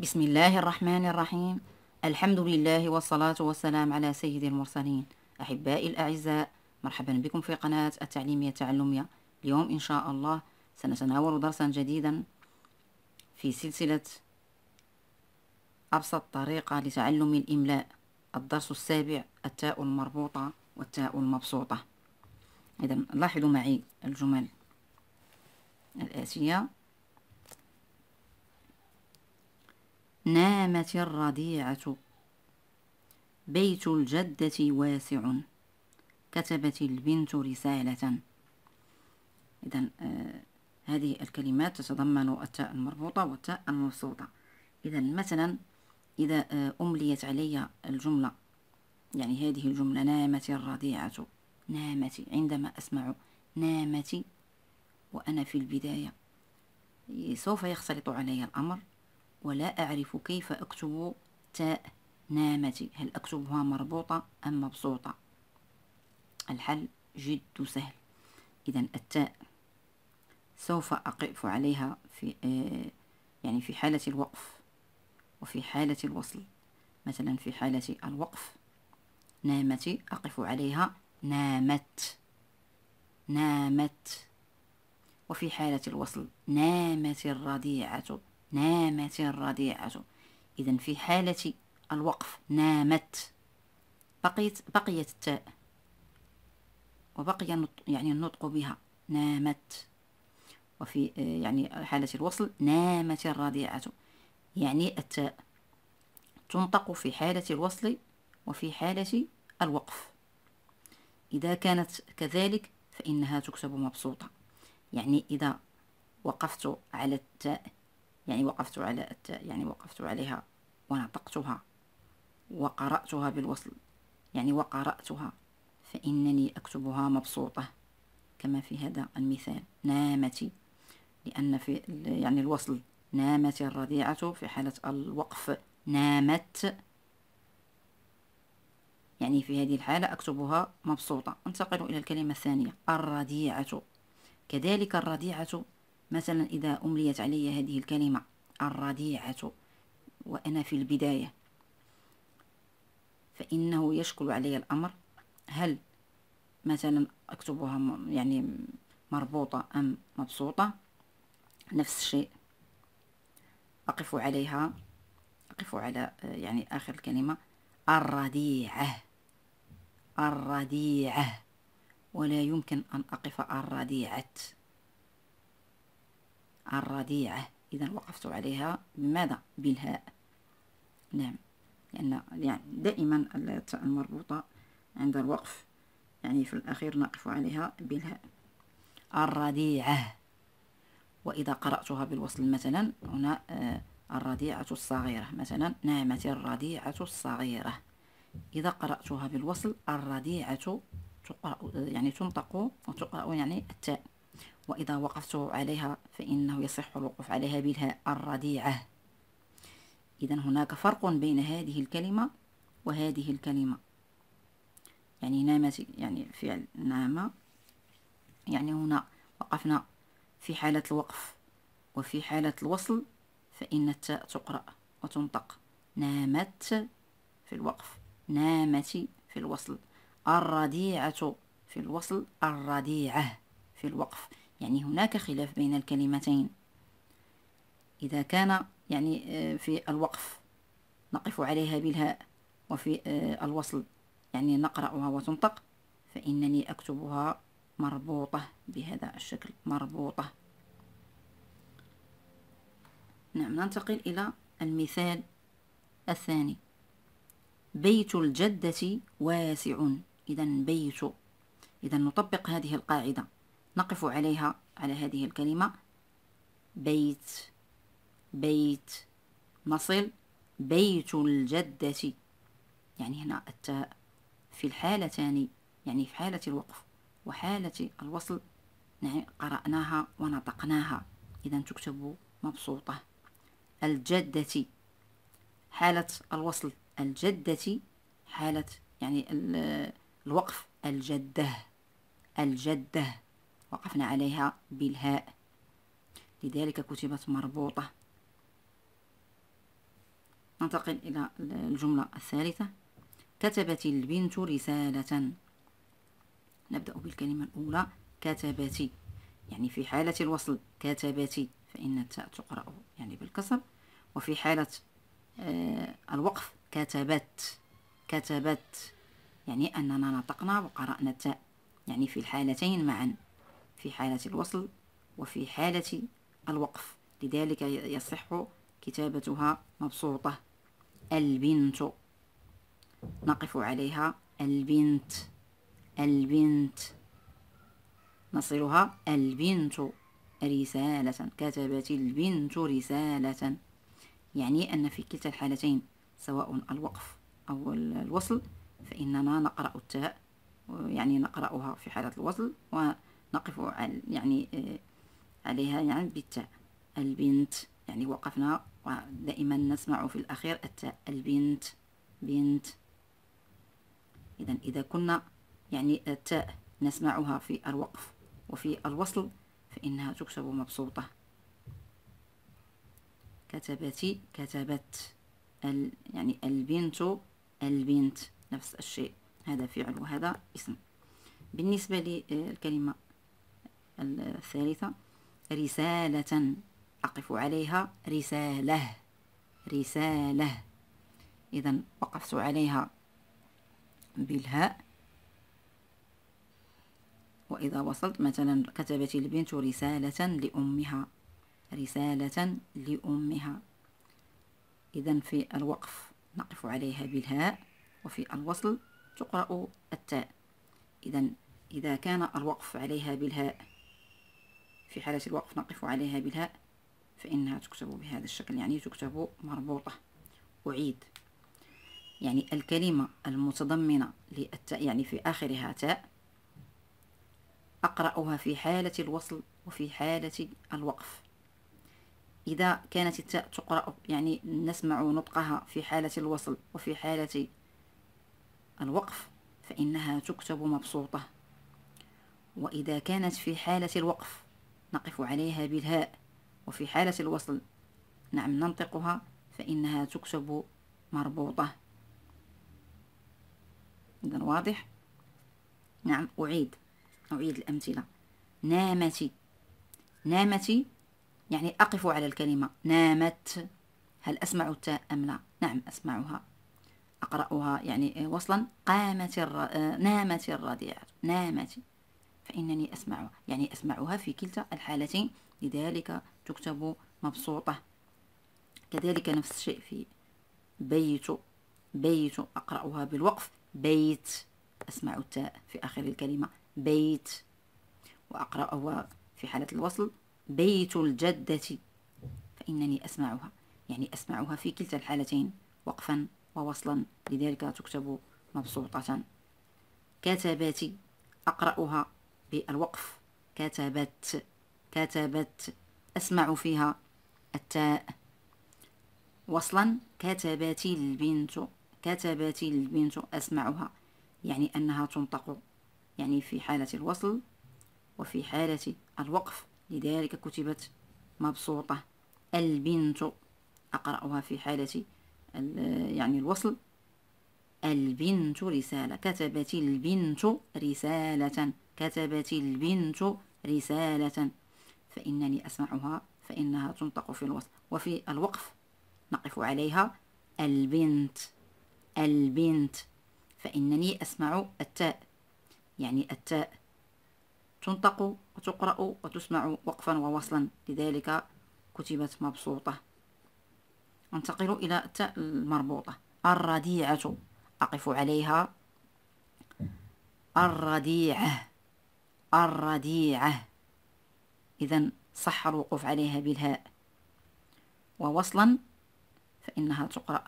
بسم الله الرحمن الرحيم الحمد لله والصلاة والسلام على سيد المرسلين أحبائي الأعزاء مرحبا بكم في قناة التعليمية التعلمية اليوم إن شاء الله سنتناول درسا جديدا في سلسلة أبسط طريقة لتعلم الإملاء الدرس السابع التاء المربوطة والتاء المبسوطة إذا لاحظوا معي الجمل الآتية نامت الرضيعة بيت الجدة واسع كتبت البنت رسالة إذا آه هذه الكلمات تتضمن التاء المربوطة والتاء المبسوطة إذا مثلا إذا آه أمليت علي الجملة يعني هذه الجملة نامت الرضيعة نامت عندما أسمع نامت وأنا في البداية سوف يختلط علي الأمر ولا أعرف كيف أكتب تاء نامتي هل أكتبها مربوطة أم مبسوطة الحل جد سهل إذا التاء سوف أقف عليها في آه، يعني في حالة الوقف وفي حالة الوصل مثلا في حالة الوقف نامتي أقف عليها نامت نامت وفي حالة الوصل نامت الرضيعة نامت الرضيعة إذا في حالة الوقف نامت بقيت بقيت التاء وبقي يعني النطق بها نامت وفي آه، يعني حالة الوصل نامت الرضيعة يعني التاء تنطق في حالة الوصل وفي حالة الوقف إذا كانت كذلك فإنها تكتب مبسوطة يعني إذا وقفت على التاء يعني وقفت على يعني وقفت عليها ونطقتها وقرأتها بالوصل يعني وقرأتها فإنني أكتبها مبسوطة كما في هذا المثال نامتي لأن في يعني الوصل نامت الرضيعة في حالة الوقف نامت يعني في هذه الحالة أكتبها مبسوطة انتقل إلى الكلمة الثانية الرضيعة كذلك الرضيعة مثلا إذا أمليت علي هذه الكلمة الرضيعة وأنا في البداية فإنه يشكل علي الأمر هل مثلا أكتبها يعني مربوطة أم مبسوطة نفس الشيء أقف عليها أقف على يعني آخر الكلمة الرديعة الرديعة ولا يمكن أن أقف الرديعة الرضيعة إذا وقفت عليها بماذا بالهاء نعم لأن يعني دائما التاء المربوطة عند الوقف يعني في الأخير نقف عليها بالهاء الرضيعة وإذا قرأتها بالوصل مثلا هنا آه، الرضيعة الصغيرة مثلا نامت الرضيعة الصغيرة إذا قرأتها بالوصل الرضيعة تقرأ يعني تنطق وتقرأ يعني التاء وإذا وقفت عليها فإنه يصح الوقوف عليها بالهاء الرديعة إذا هناك فرق بين هذه الكلمة وهذه الكلمة يعني نامت يعني فعل نام يعني هنا وقفنا في حالة الوقف وفي حالة الوصل فإن التاء تقرأ وتنطق نامت في الوقف نامت في الوصل الرديعة في الوصل الرديعة في الوقف يعني هناك خلاف بين الكلمتين إذا كان يعني آه، في الوقف نقف عليها بالهاء وفي آه، الوصل يعني نقرأها وتنطق فإنني أكتبها مربوطة بهذا الشكل مربوطة نعم ننتقل إلى المثال الثاني بيت الجدة واسع إذا بيت إذا نطبق هذه القاعدة نقف عليها على هذه الكلمة بيت بيت نصل بيت الجدة يعني هنا التاء في الحالتان يعني في حالة الوقف وحالة الوصل يعني قرأناها ونطقناها إذا تكتب مبسوطة الجدة حالة الوصل الجدة حالة يعني الوقف الجدة الجده وقفنا عليها بالهاء لذلك كتبت مربوطة ننتقل إلى الجملة الثالثة كتبت البنت رسالة نبدأ بالكلمة الأولى كتبت يعني في حالة الوصل كتبت فإن التاء تقرأ يعني بالكسر وفي حالة آه الوقف كتبت كتبت يعني أننا نطقنا وقرأنا التاء يعني في الحالتين معا في حالة الوصل وفي حالة الوقف لذلك يصح كتابتها مبسوطة البنت نقف عليها البنت البنت نصلها البنت رسالة كتبت البنت رسالة يعني أن في كلتا الحالتين سواء الوقف أو الوصل فإننا نقرأ التاء يعني نقرأها في حالة الوصل نقف يعني آه، عليها يعني بالتاء البنت يعني وقفنا ودائما نسمع في الأخير التاء البنت بنت إذا إذا كنا يعني التاء نسمعها في الوقف وفي الوصل فإنها تكتب مبسوطة كتبت كتبت ال يعني البنت البنت نفس الشيء هذا فعل وهذا اسم بالنسبة للكلمة الثالثة رسالة أقف عليها رسالة رسالة إذا وقفت عليها بالهاء وإذا وصلت مثلا كتبت البنت رسالة لأمها رسالة لأمها إذا في الوقف نقف عليها بالهاء وفي الوصل تقرأ التاء إذا إذا كان الوقف عليها بالهاء في حالة الوقف نقف عليها بالهاء فإنها تكتب بهذا الشكل يعني تكتب مربوطة أعيد يعني الكلمة المتضمنة للتاء يعني في آخرها تاء أقرأها في حالة الوصل وفي حالة الوقف إذا كانت التاء تقرأ يعني نسمع نطقها في حالة الوصل وفي حالة الوقف فإنها تكتب مبسوطة وإذا كانت في حالة الوقف نقف عليها بالهاء وفي حالة الوصل نعم ننطقها فإنها تكتب مربوطة إذا واضح نعم أعيد أعيد الأمثلة نامتي نامتي يعني أقف على الكلمة نامت هل أسمع التاء أم لا نعم أسمعها أقرأها يعني آه، وصلا قامت الر... آه، نامت الرضيعة نامت فإنني أسمع يعني أسمعها في كلتا الحالتين لذلك تكتب مبسوطة كذلك نفس الشيء في بيت بيت أقرأها بالوقف بيت أسمع التاء في آخر الكلمة بيت وأقرأها في حالة الوصل بيت الجدة فإنني أسمعها يعني أسمعها في كلتا الحالتين وقفا ووصلا لذلك تكتب مبسوطة كتباتي أقرأها بالوقف كتبت كتبت أسمع فيها التاء وصلا كتبت البنت كتبت البنت أسمعها يعني أنها تنطق يعني في حالة الوصل وفي حالة الوقف لذلك كتبت مبسوطة البنت أقرأها في حالة يعني الوصل البنت رسالة كتبت البنت رسالة كتبت البنت رسالة فإنني أسمعها فإنها تنطق في الوصف وفي الوقف نقف عليها البنت البنت فإنني أسمع التاء يعني التاء تنطق وتقرأ وتسمع وقفا ووصلا لذلك كتبت مبسوطة ننتقل إلى التاء المربوطة الرديعة أقف عليها الرديعة الرديعة إذا صح الوقوف عليها بالهاء ووصلا فإنها تقرأ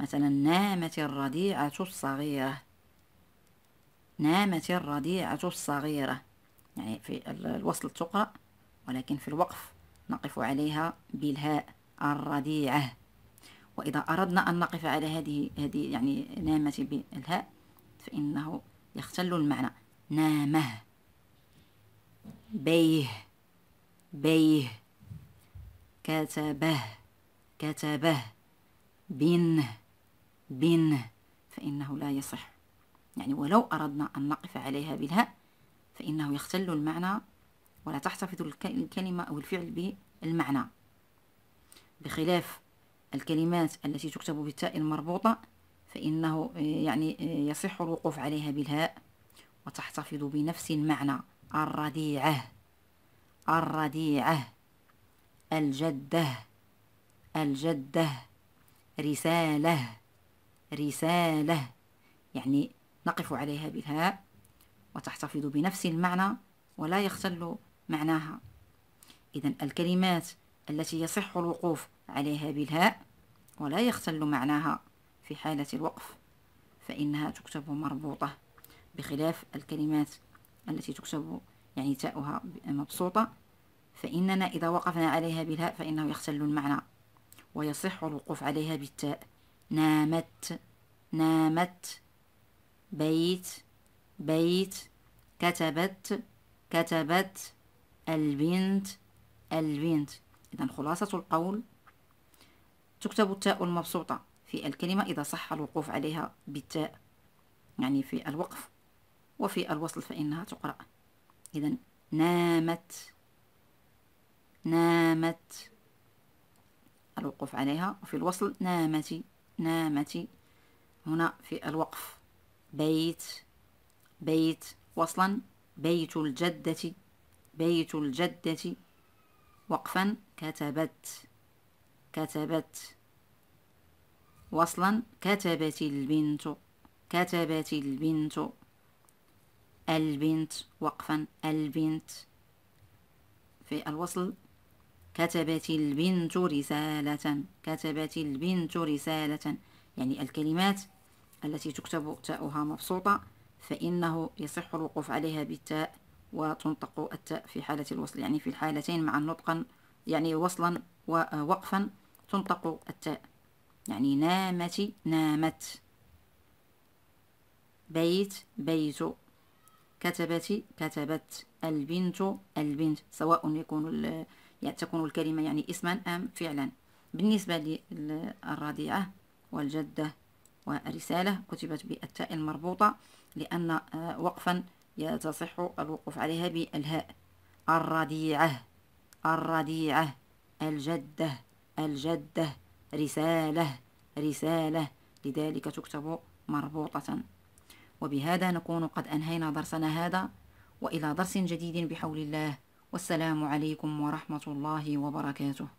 مثلا نامت الرديعة الصغيرة نامت الرديعة الصغيرة يعني في الوصل تقرأ ولكن في الوقف نقف عليها بالهاء الرديعة وإذا أردنا أن نقف على هذه هذه يعني نامت بالهاء فإنه يختل المعنى نامه بيه بيه كتبه كتبه بن بن فإنه لا يصح يعني ولو أردنا أن نقف عليها بالهاء فإنه يختل المعنى ولا تحتفظ الكلمة أو الفعل بالمعنى بخلاف الكلمات التي تكتب بالتاء المربوطة فإنه آه، يعني آه، يصح الوقوف عليها بالهاء وتحتفظ بنفس المعنى الرديعة الرديعة الجدة الجدة رسالة رسالة يعني نقف عليها بالهاء وتحتفظ بنفس المعنى ولا يختل معناها إذا الكلمات التي يصح الوقوف عليها بالهاء ولا يختل معناها في حالة الوقف فإنها تكتب مربوطة بخلاف الكلمات التي تكتب يعني تاؤها مبسوطة فإننا إذا وقفنا عليها بالهاء فإنه يختل المعنى ويصح الوقوف عليها بالتاء نامت نامت بيت بيت كتبت كتبت البنت البنت إذا خلاصة القول تكتب التاء المبسوطة في الكلمة إذا صح الوقوف عليها بالتاء يعني في الوقف وفي الوصل فإنها تقرأ إذا نامت نامت الوقوف عليها وفي الوصل نامت نامت هنا في الوقف بيت بيت وصلا بيت الجدة بيت الجدة وقفا كتبت كتبت وصلا كتبت البنت كتبت البنت البنت وقفا البنت في الوصل كتبت البنت رسالة كتبت البنت رسالة يعني الكلمات التي تكتب تاؤها مبسوطة فإنه يصح الوقوف عليها بالتاء وتنطق التاء في حالة الوصل يعني في الحالتين مع النطق يعني وصلا ووقفا تنطق التاء يعني نامت نامت بيت بيت كتبت كتبت البنت البنت سواء يكون يعني تكون الكلمة يعني اسما أم فعلا بالنسبة للرضيعة والجدة والرسالة كتبت بالتاء المربوطة لأن آه، وقفا يتصح الوقوف عليها بالهاء الرضيعة الرضيعة الجدة الجدة رسالة رسالة لذلك تكتب مربوطة وبهذا نكون قد أنهينا درسنا هذا وإلى درس جديد بحول الله والسلام عليكم ورحمة الله وبركاته